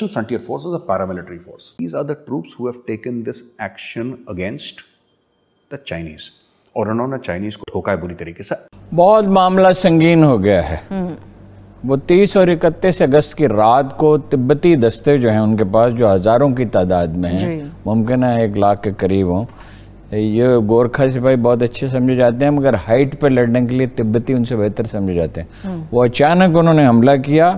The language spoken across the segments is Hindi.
Special Frontier Force is a paramilitary force. These are the troops who have taken this action against the Chinese. और उन्होंने चाइनीज को ठोका है बुरी तरीके से बहुत मामला संगीन हो गया है वो तीस और इकतीस अगस्त की रात को तिब्बती दस्ते जो हैं उनके पास जो हज़ारों की तादाद में हैं मुमकिन है एक लाख के करीब हों ये गोरखा सिपाही बहुत अच्छे समझे जाते हैं मगर हाइट पर लड़ने के लिए तिब्बती उनसे बेहतर समझे जाते हैं हम्म। वो अचानक उन्होंने हमला किया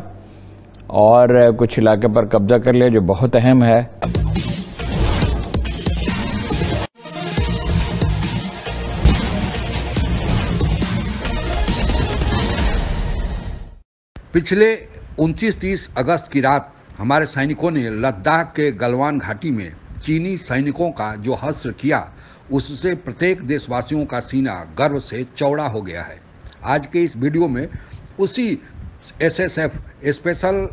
और कुछ इलाके पर कब्जा कर लिया जो बहुत अहम है पिछले 29-30 अगस्त की रात हमारे सैनिकों ने लद्दाख के गलवान घाटी में चीनी सैनिकों का जो हस्त्र किया उससे प्रत्येक देशवासियों का सीना गर्व से चौड़ा हो गया है आज के इस वीडियो में उसी SSF special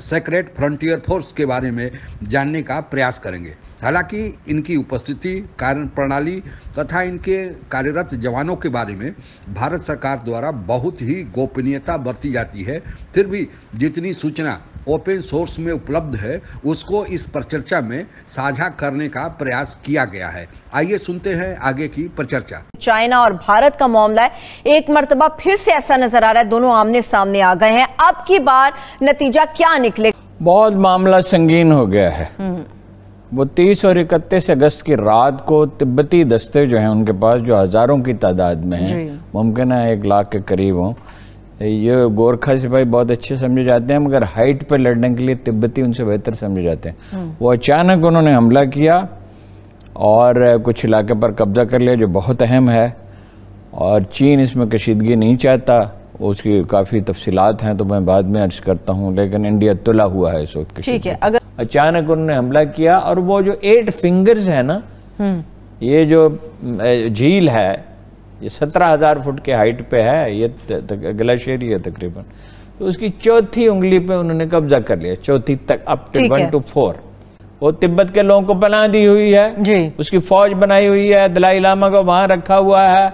secret frontier force के बारे में जानने का प्रयास करेंगे हालांकि इनकी उपस्थिति कार्य प्रणाली तथा इनके कार्यरत जवानों के बारे में भारत सरकार द्वारा बहुत ही गोपनीयता बरती जाती है फिर भी जितनी सूचना ओपन सोर्स में उपलब्ध है उसको इस परिचर्चा में साझा करने का प्रयास किया गया है आइए सुनते हैं आगे की परिचर्चा चाइना और भारत का मामला है एक मरतबा फिर से ऐसा नजर आ रहा है दोनों आमने सामने आ गए हैं अब की बार नतीजा क्या निकले बहुत मामला संगीन हो गया है हम्म। वो तीस और इकतीस अगस्त की रात को तिब्बती दस्ते जो हैं उनके पास जो हज़ारों की तादाद में हैं मुमकिन है एक लाख के करीब हों ये गोरखा सिपाही बहुत अच्छे समझे जाते हैं मगर हाइट पर लड़ने के लिए तिब्बती उनसे बेहतर समझे जाते हैं हम्म। वो अचानक उन्होंने हमला किया और कुछ इलाके पर कब्जा कर लिया जो बहुत अहम है और चीन इसमें कशीदगी नहीं चाहता उसकी काफ़ी तफसीत हैं तो मैं बाद में अर्ज करता हूँ लेकिन इंडिया तुला हुआ है इस वक्त ठीक है अगर अचानक उन्होंने हमला किया और वो जो एट फिंगर्स है ना हम्म। ये जो झील है ये सत्रह हज़ार फुट के हाइट पे है ये ग्लेशियर ही है तकरीबन तो उसकी चौथी उंगली पे उन्होंने कब्जा कर लिया चौथी तक up to one two four वो तिब्बत के लोगों को पना दी हुई है जी। उसकी फौज बनाई हुई है दलाई लामा को वहां रखा हुआ है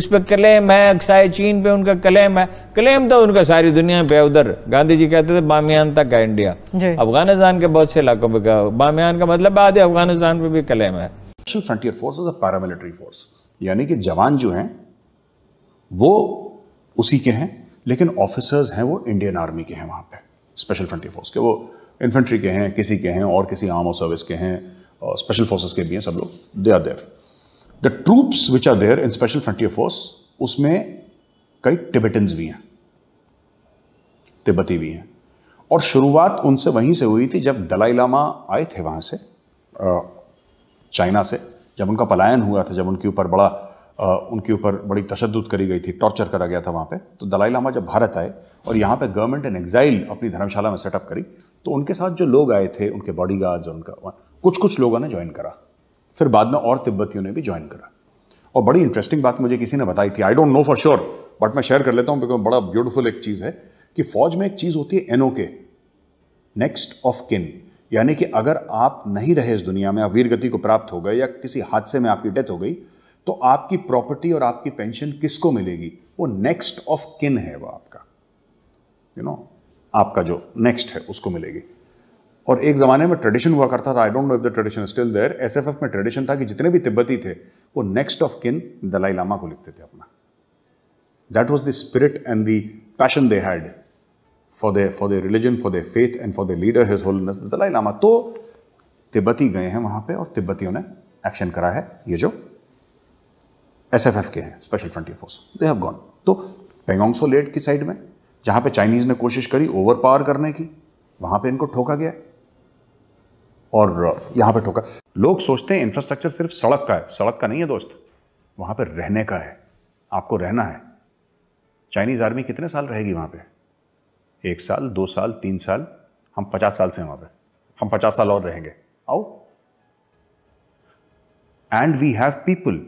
उस पर क्लेम है अक्साई चीन पे उनका क्लेम है क्लेम तो उनका सारी दुनिया पे उधर गांधी जी कहते थे बामियान तक है इंडिया अफगानिस्तान के बहुत से इलाकों पे बामियान का मतलब आधे अफगानिस्तान पे भी क्लेम है actual frontier force as a paramilitary force यानी कि जवान जो हैं वो उसी के हैं लेकिन ऑफिसर्स हैं वो इंडियन आर्मी के हैं वहाँ पे स्पेशल फ्रंटियर फोर्स के वो इन्फेंट्री के हैं किसी के हैं और किसी आर्म और सर्विस के हैं और स्पेशल फोर्सेस के भी हैं सब लोग they are there the troops which are there in special frontier force उसमें कई टिबेटन्स भी हैं तिब्बती भी हैं और शुरुआत उनसे वहीं से हुई थी जब दलाई लामा आए थे वहाँ से चाइना से जब उनका पलायन हुआ था जब उनके ऊपर बड़ा आ, उनके ऊपर बड़ी तशद करी गई थी टॉर्चर करा गया था वहाँ पे तो दलाई लामा जब भारत आए और यहाँ पे गवर्नमेंट इन एग्जाइल अपनी धर्मशाला में सेटअप करी तो उनके साथ जो लोग आए थे उनके बॉडी गार्ड्स और उनका कुछ कुछ लोगों ने ज्वाइन करा फिर बाद में और तिब्बतियों ने भी ज्वाइन करा और बड़ी इंटरेस्टिंग बात मुझे किसी ने बताई थी I don't know for sure but मैं शेयर कर लेता हूँ बिकॉज बड़ा ब्यूटिफुल एक चीज़ है कि फौज में एक चीज़ होती है एनओ के नेक्स्ट ऑफ किन यानी कि अगर आप नहीं रहे इस दुनिया में आप वीर गति को प्राप्त हो गए या किसी हादसे में आपकी डेथ हो गई तो आपकी प्रॉपर्टी और आपकी पेंशन किसको मिलेगी वो नेक्स्ट ऑफ किन है वो आपका यू you नो know, आपका जो नेक्स्ट है उसको मिलेगी और एक ज़माने में ट्रेडिशन हुआ करता था I don't know if the tradition still there SFF में ट्रेडिशन था कि जितने भी तिब्बती थे वो next of kin Dalai Lama को लिखते थे अपना that was the spirit and the passion they had for they for the religion for their faith and for their leader his Holiness Dalai Lama तो तिब्बती गए हैं वहां पे और तिब्बतियों ने एक्शन करा है ये जो एस एफ एफ के हैं special frontier force they have gone to Pangong Tso late की साइड में जहां पे चाइनीज़ ने कोशिश करी ओवर पावर करने की वहां पे इनको ठोका गया और यहां पे ठोका लोग सोचते हैं इंफ्रास्ट्रक्चर सिर्फ सड़क का है सड़क का नहीं है दोस्त वहां पे रहने का है आपको रहना है चाइनीज़ आर्मी कितने साल रहेगी वहां पे एक साल दो साल तीन साल हम पचास साल से वहां पे हम पचास साल और रहेंगे आओ and we have people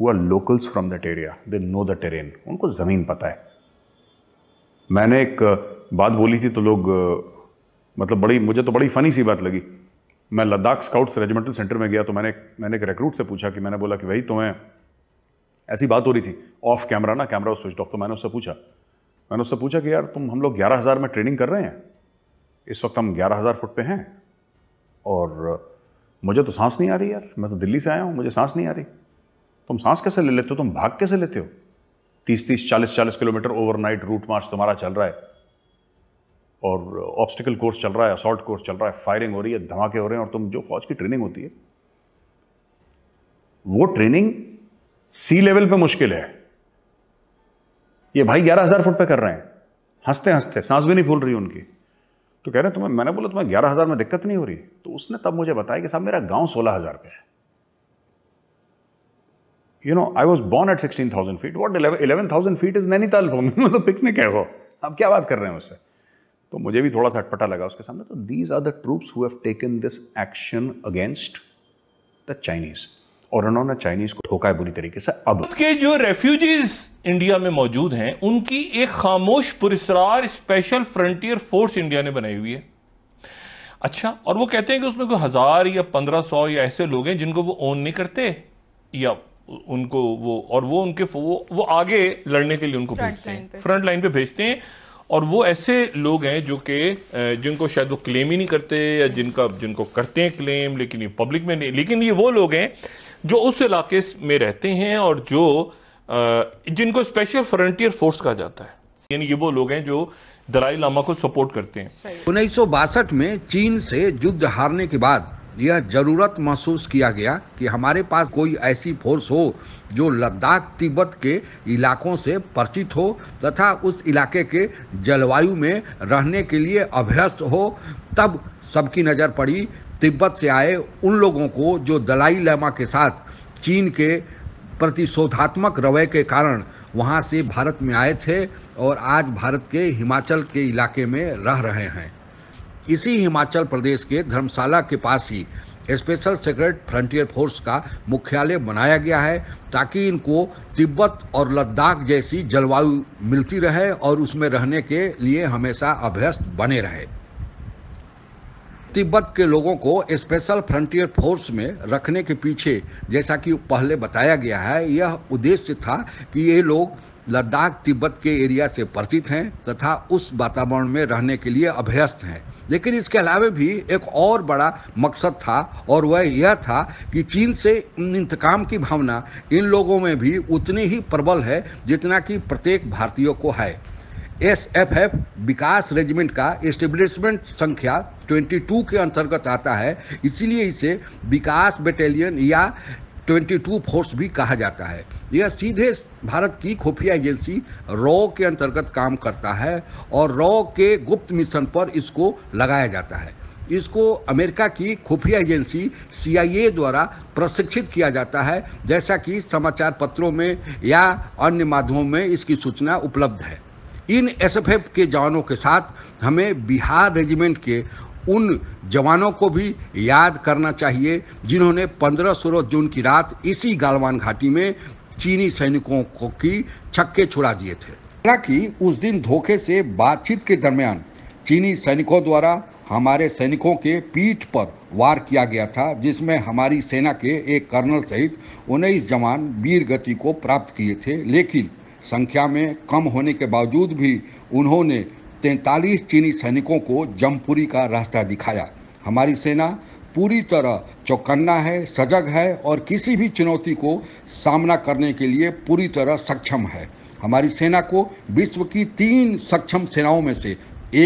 who are locals from that area they know the terrain उनको ज़मीन पता है मैंने एक बात बोली थी तो लोग मतलब बड़ी मुझे तो बड़ी फ़नी सी बात लगी मैं लद्दाख स्काउट्स रेजिमेंटल सेंटर में गया तो मैंने मैंने एक रिक्रूट से पूछा कि मैंने बोला कि भाई तुम्हें तो ऐसी बात हो रही थी ऑफ कैमरा ना कैमरा स्विच ऑफ तो मैंने उससे पूछा मैंने उससे पूछा कि यार तुम हम लोग ग्यारह हज़ार में ट्रेनिंग कर रहे हैं इस वक्त हम ग्यारह हज़ार फुट पे हैं और मुझे तो सांस नहीं आ रही यार मैं तो दिल्ली से आया हूँ मुझे सांस नहीं आ रही तुम सांस कैसे ले लेते हो तुम भाग कैसे लेते हो तीस तीस चालीस चालीस किलोमीटर ओवरनाइट रूट मार्च तुम्हारा चल रहा है और ऑब्स्टिकल कोर्स चल रहा है असॉल्ट कोर्स चल रहा है फायरिंग हो रही है धमाके हो रहे हैं और तुम जो फौज की ट्रेनिंग होती है वो ट्रेनिंग सी लेवल पे मुश्किल है ये भाई ग्यारह हज़ार फुट पे कर रहे हैं हंसते हंसते सांस भी नहीं फूल रही उनकी तो कह रहे तुम्हें मैंने बोला तुम्हें ग्यारह हज़ार में दिक्कत नहीं हो रही तो उसने तब मुझे बताया कि साहब मेरा गांव सोलह हज़ार पे है you know I was born at sixteen thousand feet what eleven eleven thousand feet is Nainital for मतलब पिकनिक है वो अब क्या बात कर रहे हैं उससे तो मुझे भी थोड़ा सा अटपटा लगा उसके सामने तो these are the troops who have taken this action against the Chinese और उन्होंने चाइनीज को ठोका है बुरी तरीके से अब के जो रेफ्यूजीज इंडिया में मौजूद हैं उनकी एक खामोश पुरस्कार स्पेशल फ्रंटियर फोर्स इंडिया ने बनाई हुई है अच्छा और वो कहते हैं कि उसमें कोई हजार या पंद्रह सौ या ऐसे लोग हैं जिनको वो ओन नहीं करते या उनको वो और वो उनके वो, वो आगे लड़ने के लिए उनको भेजते हैं फ्रंट लाइन पे भेजते हैं और वो ऐसे लोग हैं जो कि जिनको शायद वो क्लेम ही नहीं करते या जिनका जिनको करते हैं क्लेम लेकिन ये पब्लिक में नहीं लेकिन ये वो लोग हैं जो उस इलाके में रहते हैं और जो जिनको स्पेशल फ्रंटियर फोर्स कहा जाता है यानी ये वो लोग हैं जो दलाई लामा को सपोर्ट करते हैं उन्नीस में चीन से युद्ध हारने के बाद यह जरूरत महसूस किया गया कि हमारे पास कोई ऐसी फोर्स हो जो लद्दाख तिब्बत के इलाकों से परिचित हो तथा उस इलाके के जलवायु में रहने के लिए अभ्यस्त हो तब सबकी नज़र पड़ी तिब्बत से आए उन लोगों को जो दलाई लामा के साथ चीन के प्रतिशोधात्मक रवय के कारण वहाँ से भारत में आए थे और आज भारत के हिमाचल के इलाके में रह रहे हैं इसी हिमाचल प्रदेश के धर्मशाला के पास ही स्पेशल सेक्रेट फ्रंटियर फोर्स का मुख्यालय बनाया गया है ताकि इनको तिब्बत और लद्दाख जैसी जलवायु मिलती रहे और उसमें रहने के लिए हमेशा अभ्यस्त बने रहे तिब्बत के लोगों को स्पेशल फ्रंटियर फोर्स में रखने के पीछे जैसा कि पहले बताया गया है यह उद्देश्य था कि ये लोग लद्दाख तिब्बत के एरिया से परिचित हैं तथा उस वातावरण में रहने के लिए अभ्यस्त हैं लेकिन इसके अलावा भी एक और बड़ा मकसद था और वह यह था कि चीन से इंतकाम की भावना इन लोगों में भी उतनी ही प्रबल है जितना कि प्रत्येक भारतीयों को है S F F Vikas regiment का एस्टेब्लिशमेंट संख्या 22 के अंतर्गत आता है इसीलिए इसे विकास बटालियन या 22 फोर्स भी कहा जाता है यह सीधे भारत की खुफिया एजेंसी रॉ के अंतर्गत काम करता है और रॉ के गुप्त मिशन पर इसको लगाया जाता है इसको अमेरिका की खुफिया एजेंसी सीआईए द्वारा प्रशिक्षित किया जाता है जैसा कि समाचार पत्रों में या अन्य माध्यमों में इसकी सूचना उपलब्ध है इन एसएफएफ के जवानों के साथ हमें बिहार रेजिमेंट के उन जवानों को भी याद करना चाहिए जिन्होंने 15 सोलह जून की रात इसी गालवान घाटी में चीनी सैनिकों को की छक्के छुड़ा दिए थे हालांकि उस दिन धोखे से बातचीत के दरमियान चीनी सैनिकों द्वारा हमारे सैनिकों के पीठ पर वार किया गया था जिसमें हमारी सेना के एक कर्नल सहित उन्नीस जवान वीर गति को प्राप्त किए थे लेकिन संख्या में कम होने के बावजूद भी उन्होंने तैंतालीस चीनी सैनिकों को जमपुरी का रास्ता दिखाया हमारी सेना पूरी तरह चौकन्ना है सजग है और किसी भी चुनौती को सामना करने के लिए पूरी तरह सक्षम है हमारी सेना को विश्व की तीन सक्षम सेनाओं में से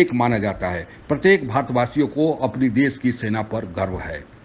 एक माना जाता है प्रत्येक भारतवासियों को अपनी देश की सेना पर गर्व है